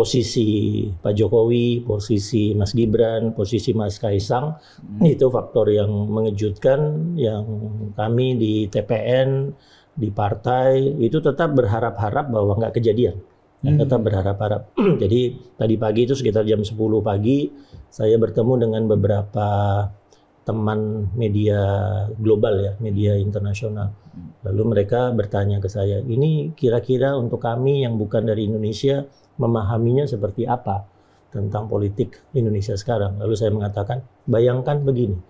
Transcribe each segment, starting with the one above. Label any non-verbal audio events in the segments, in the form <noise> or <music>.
posisi Pak Jokowi, posisi Mas Gibran, posisi Mas Kaisang hmm. itu faktor yang mengejutkan yang kami di TPN di partai itu tetap berharap-harap bahwa nggak kejadian. hmm. tetap berharap-harap. <clears throat> Jadi tadi pagi itu sekitar jam 10 pagi saya bertemu dengan beberapa teman media global ya, media internasional. Hmm. Lalu mereka bertanya ke saya, ini kira-kira untuk kami yang bukan dari Indonesia memahaminya seperti apa tentang politik Indonesia sekarang. Lalu saya mengatakan, bayangkan begini,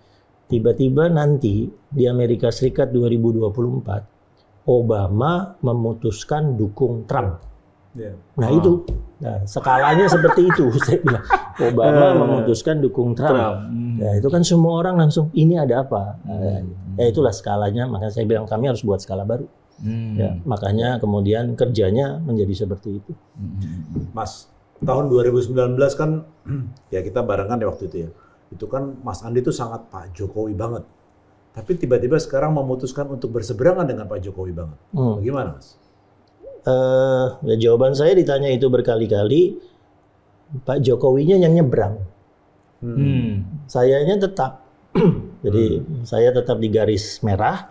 tiba-tiba nanti di Amerika Serikat 2024, Obama memutuskan dukung Trump. Yeah. Nah oh. itu, nah, skalanya seperti itu <laughs> saya bilang. Obama eh. memutuskan dukung Trump. Trump. Ya itu kan semua orang langsung ini ada apa. Nah, ya, hmm. Ya itulah skalanya. Makanya saya bilang kami harus buat skala baru. Hmm. Ya, makanya kemudian kerjanya menjadi seperti itu. Hmm. Mas, tahun 2019 kan <clears throat> ya kita barengan ya waktu itu ya. Itu kan Mas Andi itu sangat Pak Jokowi banget. Tapi tiba-tiba sekarang memutuskan untuk berseberangan dengan Pak Jokowi banget. Hmm. Bagaimana, Mas? Uh, ya jawaban saya ditanya itu berkali-kali. Pak Jokowinya yang nyebrang. Hmm. Sayanya tetap. <clears throat> Jadi hmm. saya tetap di garis merah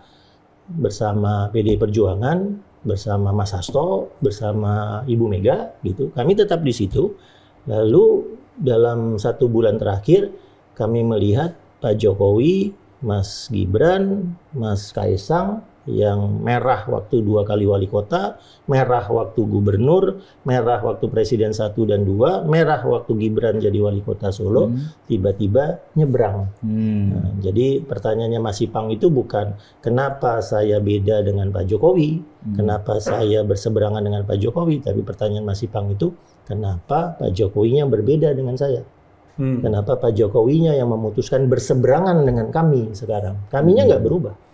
bersama PDI Perjuangan, bersama Mas Hasto, bersama Ibu Mega gitu. Kami tetap di situ. Lalu dalam satu bulan terakhir kami melihat Pak Jokowi, Mas Gibran, Mas Kaisang yang merah waktu dua kali wali kota, merah waktu gubernur, merah waktu presiden satu dan dua, merah waktu Gibran jadi wali kota Solo, hmm. tiba-tiba nyebrang. Hmm. Nah, jadi pertanyaannya Mas Ipang itu bukan kenapa saya beda dengan Pak Jokowi, hmm. kenapa saya berseberangan dengan Pak Jokowi, tapi pertanyaan Mas Ipang itu kenapa Pak Jokowinya berbeda dengan saya. Hmm. Kenapa Pak Jokowinya yang memutuskan berseberangan dengan kami sekarang? Kaminya hmm. nggak hmm. berubah